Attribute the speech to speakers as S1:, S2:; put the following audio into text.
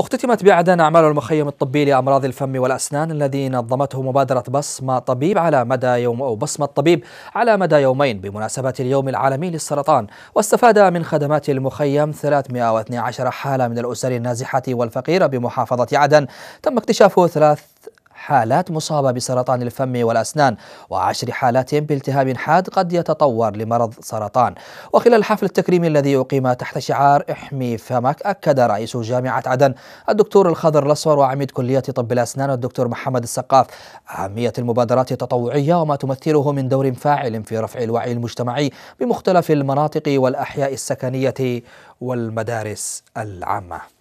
S1: اختتمت بعدن أعمال المخيم الطبي لأمراض الفم والأسنان الذي نظمته مبادرة بصمة طبيب على مدى يوم أو بصمة طبيب على مدى يومين بمناسبة اليوم العالمي للسرطان واستفاد من خدمات المخيم 312 حالة من الأسر النازحة والفقيرة بمحافظة عدن تم اكتشاف ثلاث حالات مصابة بسرطان الفم والأسنان وعشر حالات بالتهاب حاد قد يتطور لمرض سرطان وخلال الحفل التكريمي الذي أقيم تحت شعار احمي فمك أكد رئيس جامعة عدن الدكتور الخضر الأصفر وعميد كلية طب الأسنان الدكتور محمد السقاف أهمية المبادرات التطوعية وما تمثله من دور فاعل في رفع الوعي المجتمعي بمختلف المناطق والأحياء السكنية والمدارس العامة